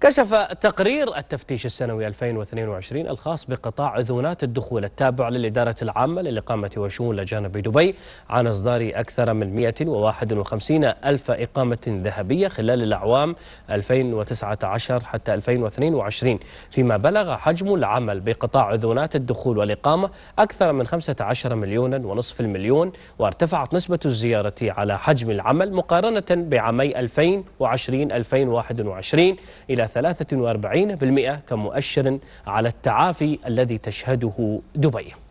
كشف تقرير التفتيش السنوي 2022 الخاص بقطاع أذونات الدخول التابع للإدارة العامة للإقامة وشؤون الأجانب بدبي عن إصدار أكثر من 151 ألف إقامة ذهبية خلال الأعوام 2019 حتى 2022 فيما بلغ حجم العمل بقطاع أذونات الدخول والإقامة أكثر من 15 مليونا ونصف المليون وارتفعت نسبة الزيارة على حجم العمل مقارنة بعامي 2020-2021 إلى إلى 43% كمؤشر على التعافي الذي تشهده دبي